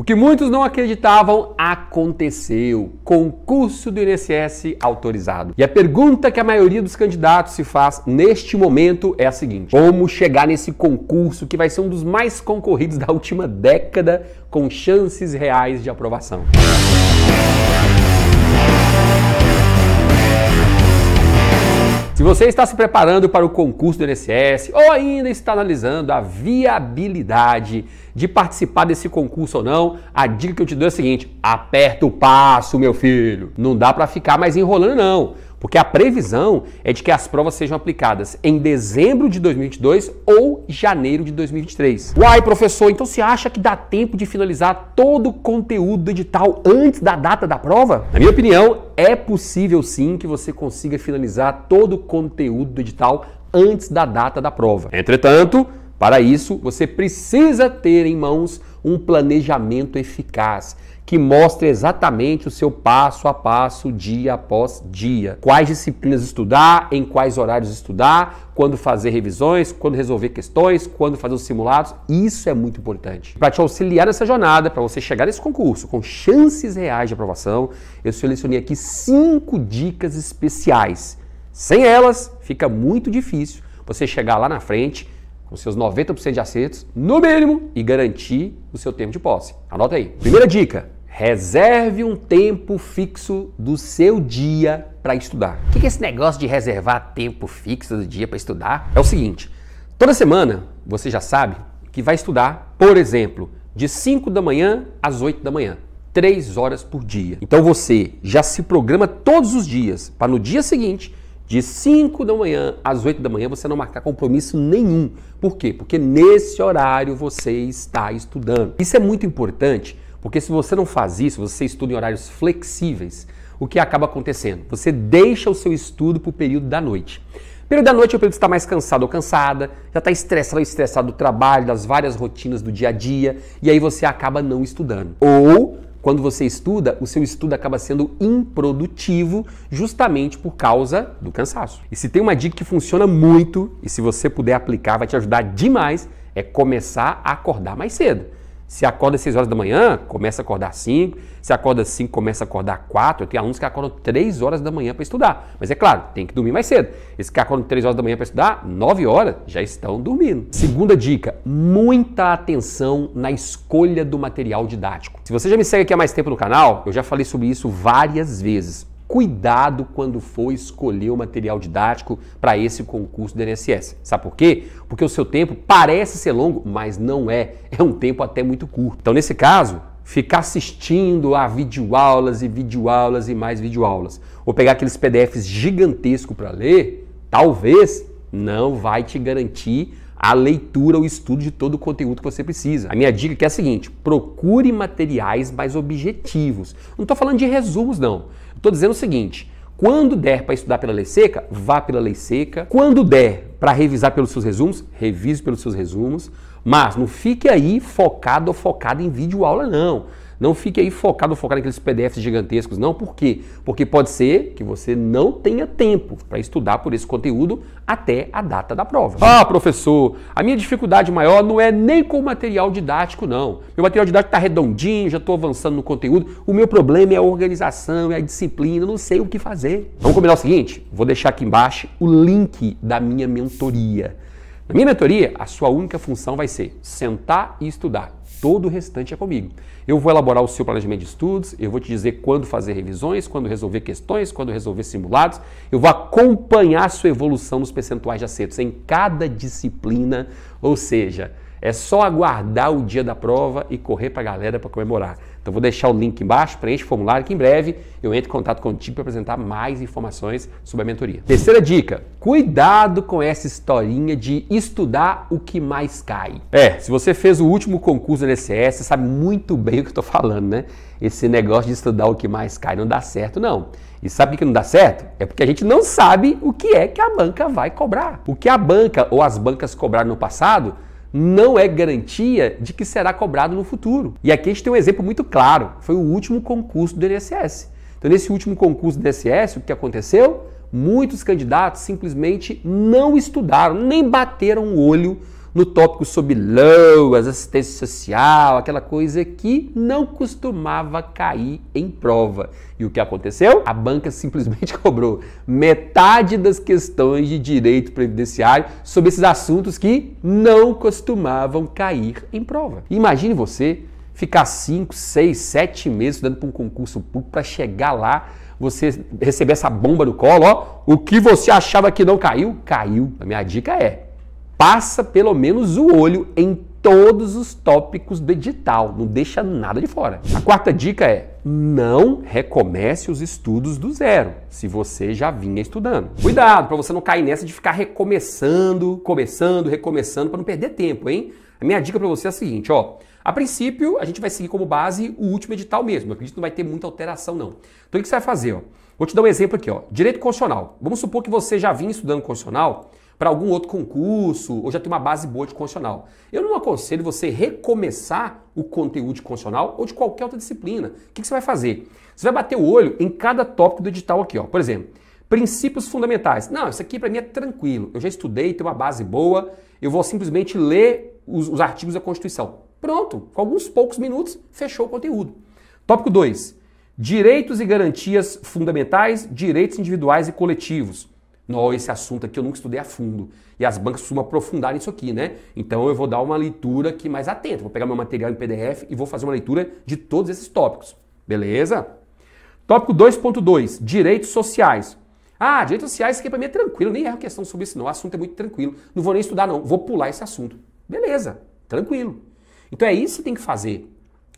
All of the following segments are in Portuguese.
O que muitos não acreditavam aconteceu. Concurso do INSS autorizado. E a pergunta que a maioria dos candidatos se faz neste momento é a seguinte: como chegar nesse concurso que vai ser um dos mais concorridos da última década com chances reais de aprovação? Se você está se preparando para o concurso do INSS ou ainda está analisando a viabilidade de participar desse concurso ou não, a dica que eu te dou é a seguinte: aperta o passo, meu filho. Não dá para ficar mais enrolando não. Porque a previsão é de que as provas sejam aplicadas em dezembro de 2022 ou janeiro de 2023. Uai, professor, então você acha que dá tempo de finalizar todo o conteúdo do edital antes da data da prova? Na minha opinião, é possível sim que você consiga finalizar todo o conteúdo do edital antes da data da prova. Entretanto, para isso, você precisa ter em mãos um planejamento eficaz que mostre exatamente o seu passo a passo, dia após dia. Quais disciplinas estudar, em quais horários estudar, quando fazer revisões, quando resolver questões, quando fazer os simulados. Isso é muito importante. Para te auxiliar nessa jornada, para você chegar nesse concurso com chances reais de aprovação, eu selecionei aqui cinco dicas especiais. Sem elas, fica muito difícil você chegar lá na frente os seus 90% de acertos, no mínimo, e garantir o seu tempo de posse. Anota aí. Primeira dica: reserve um tempo fixo do seu dia para estudar. O que é esse negócio de reservar tempo fixo do dia para estudar? É o seguinte: toda semana você já sabe que vai estudar, por exemplo, de 5 da manhã às 8 da manhã. 3 horas por dia. Então você já se programa todos os dias para no dia seguinte de 5 da manhã às 8 da manhã você não marcar compromisso nenhum. Por quê? Porque nesse horário você está estudando. Isso é muito importante, porque se você não faz isso, você estuda em horários flexíveis, o que acaba acontecendo? Você deixa o seu estudo para o período da noite. Período da noite é o período que está mais cansado ou cansada, já está estressado estressado do trabalho, das várias rotinas do dia a dia, e aí você acaba não estudando. Ou quando você estuda, o seu estudo acaba sendo improdutivo justamente por causa do cansaço. E se tem uma dica que funciona muito e se você puder aplicar vai te ajudar demais é começar a acordar mais cedo. Se acorda às 6 horas da manhã, começa a acordar às 5. Se acorda às 5, começa a acordar às 4. Eu tenho alunos que acordam 3 horas da manhã para estudar. Mas é claro, tem que dormir mais cedo. Esses que acordam 3 horas da manhã para estudar, 9 horas já estão dormindo. Segunda dica: muita atenção na escolha do material didático. Se você já me segue aqui há mais tempo no canal, eu já falei sobre isso várias vezes cuidado quando for escolher o material didático para esse concurso do INSS. Sabe por quê? Porque o seu tempo parece ser longo, mas não é. É um tempo até muito curto. Então, nesse caso, ficar assistindo a videoaulas e videoaulas e mais videoaulas, ou pegar aqueles PDFs gigantescos para ler, talvez não vai te garantir a leitura, o estudo de todo o conteúdo que você precisa. A minha dica é, é a seguinte: procure materiais mais objetivos. Não estou falando de resumos, não. Estou dizendo o seguinte: quando der para estudar pela lei seca, vá pela lei seca. Quando der para revisar pelos seus resumos, revise pelos seus resumos. Mas não fique aí focado ou focado em vídeo aula, não. Não fique aí focado, focado naqueles PDFs gigantescos, não. Por quê? Porque pode ser que você não tenha tempo para estudar por esse conteúdo até a data da prova. Ah, professor, a minha dificuldade maior não é nem com o material didático, não. Meu material didático está redondinho, já estou avançando no conteúdo. O meu problema é a organização, é a disciplina, não sei o que fazer. Vamos combinar o seguinte? Vou deixar aqui embaixo o link da minha mentoria. Na minha mentoria, a sua única função vai ser sentar e estudar. Todo o restante é comigo. Eu vou elaborar o seu planejamento de estudos, eu vou te dizer quando fazer revisões, quando resolver questões, quando resolver simulados. Eu vou acompanhar a sua evolução nos percentuais de acertos em cada disciplina, ou seja, é só aguardar o dia da prova e correr para a galera para comemorar. Então vou deixar o link embaixo, preenche o formulário que em breve eu entro em contato contigo para apresentar mais informações sobre a mentoria. Terceira dica: cuidado com essa historinha de estudar o que mais cai. É, se você fez o último concurso da NCS, você sabe muito bem o que eu estou falando, né? Esse negócio de estudar o que mais cai não dá certo, não. E sabe o que não dá certo? É porque a gente não sabe o que é que a banca vai cobrar. O que a banca ou as bancas cobraram no passado não é garantia de que será cobrado no futuro. E aqui a gente tem um exemplo muito claro: foi o último concurso do INSS. Então, nesse último concurso do INSS, o que aconteceu? Muitos candidatos simplesmente não estudaram, nem bateram o olho no tópico sobre LOAS, assistência social, aquela coisa que não costumava cair em prova. E o que aconteceu? A banca simplesmente cobrou metade das questões de direito previdenciário sobre esses assuntos que não costumavam cair em prova. Imagine você ficar 5, 6, 7 meses estudando para um concurso público para chegar lá, você receber essa bomba no colo, ó, o que você achava que não caiu, caiu. A minha dica é, passa pelo menos o olho em todos os tópicos do edital, não deixa nada de fora. A quarta dica é: não recomece os estudos do zero, se você já vinha estudando. Cuidado para você não cair nessa de ficar recomeçando, começando, recomeçando para não perder tempo, hein? A minha dica para você é a seguinte, ó. A princípio, a gente vai seguir como base o último edital mesmo. Eu acredito que não vai ter muita alteração, não. Então, o que você vai fazer? Ó? Vou te dar um exemplo aqui. Ó. Direito constitucional. Vamos supor que você já vinha estudando constitucional para algum outro concurso ou já tem uma base boa de constitucional. Eu não aconselho você recomeçar o conteúdo de constitucional ou de qualquer outra disciplina. O que, que você vai fazer? Você vai bater o olho em cada tópico do edital aqui, ó. Por exemplo, princípios fundamentais. Não, isso aqui para mim é tranquilo. Eu já estudei, tenho uma base boa. Eu vou simplesmente ler os, os artigos da Constituição. Pronto, com alguns poucos minutos, fechou o conteúdo. Tópico 2. Direitos e garantias fundamentais, direitos individuais e coletivos. Não, esse assunto aqui eu nunca estudei a fundo. E as bancas costumam aprofundar isso aqui, né? Então eu vou dar uma leitura aqui mais atenta. Vou pegar meu material em PDF e vou fazer uma leitura de todos esses tópicos. Beleza? Tópico 2.2, direitos sociais. Ah, direitos sociais isso aqui para mim é tranquilo, nem é uma questão sobre isso não, o assunto é muito tranquilo. Não vou nem estudar não, vou pular esse assunto. Beleza, tranquilo. Então é isso que tem que fazer.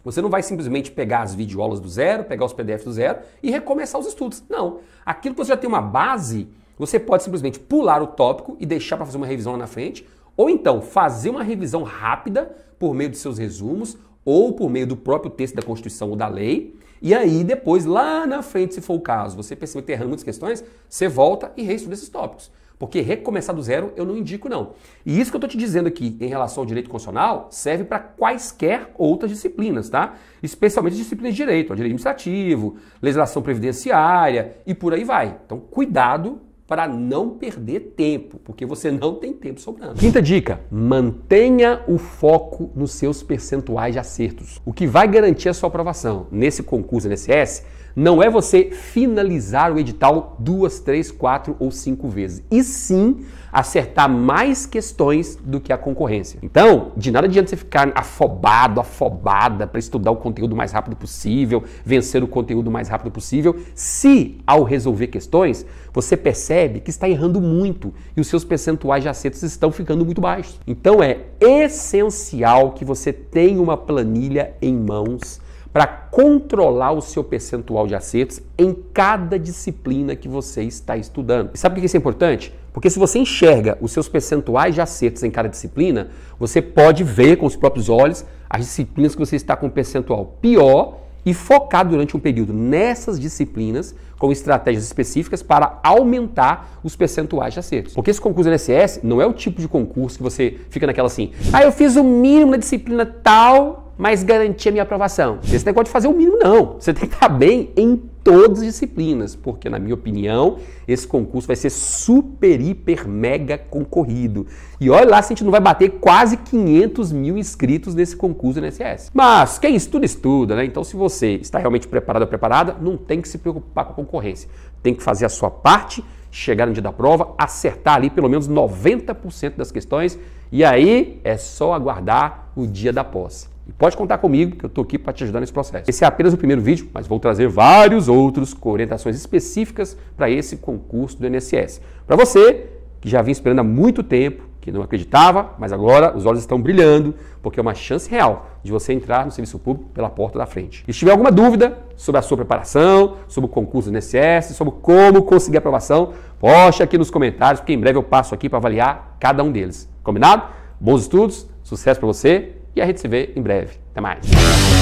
Você não vai simplesmente pegar as videoaulas do zero, pegar os PDFs do zero e recomeçar os estudos. Não, aquilo que você já tem uma base, você pode simplesmente pular o tópico e deixar para fazer uma revisão lá na frente, ou então fazer uma revisão rápida por meio de seus resumos ou por meio do próprio texto da Constituição ou da lei. E aí, depois, lá na frente, se for o caso, você percebeu que está errando muitas questões, você volta e reestuda esses tópicos. Porque recomeçar do zero eu não indico, não. E isso que eu estou te dizendo aqui em relação ao direito constitucional serve para quaisquer outras disciplinas, tá? Especialmente disciplinas de direito, ó, direito administrativo, legislação previdenciária e por aí vai. Então, cuidado para não perder tempo, porque você não tem tempo sobrando. Quinta dica: mantenha o foco nos seus percentuais de acertos, o que vai garantir a sua aprovação. Nesse concurso NSS, não é você finalizar o edital duas, três, quatro ou cinco vezes, e sim acertar mais questões do que a concorrência. Então, de nada adianta você ficar afobado, afobada para estudar o conteúdo mais rápido possível, vencer o conteúdo mais rápido possível, se ao resolver questões você percebe que está errando muito e os seus percentuais de acertos estão ficando muito baixos. Então é essencial que você tenha uma planilha em mãos para controlar o seu percentual de acertos em cada disciplina que você está estudando. E sabe por que isso é importante? Porque se você enxerga os seus percentuais de acertos em cada disciplina, você pode ver com os próprios olhos as disciplinas que você está com percentual pior e focar durante um período nessas disciplinas com estratégias específicas para aumentar os percentuais de acertos. Porque esse concurso do não é o tipo de concurso que você fica naquela assim, ah, eu fiz o mínimo na disciplina tal mas garantir a minha aprovação. Esse negócio de fazer o mínimo, não. Você tem que estar bem em todas as disciplinas, porque, na minha opinião, esse concurso vai ser super, hiper, mega concorrido. E olha lá se a gente não vai bater quase 500 mil inscritos nesse concurso do INSS. Mas quem estuda, estuda, né? Então, se você está realmente preparado ou preparada, não tem que se preocupar com a concorrência. Tem que fazer a sua parte, chegar no dia da prova, acertar ali pelo menos 90% das questões, e aí é só aguardar o dia da posse. E pode contar comigo, que eu estou aqui para te ajudar nesse processo. Esse é apenas o primeiro vídeo, mas vou trazer vários outros com orientações específicas para esse concurso do INSS. Para você que já vinha esperando há muito tempo, que não acreditava, mas agora os olhos estão brilhando, porque é uma chance real de você entrar no serviço público pela porta da frente. E se tiver alguma dúvida sobre a sua preparação, sobre o concurso do INSS, sobre como conseguir aprovação, poste aqui nos comentários, porque em breve eu passo aqui para avaliar cada um deles. Combinado? Bons estudos, sucesso para você e a gente se vê em breve. Até mais!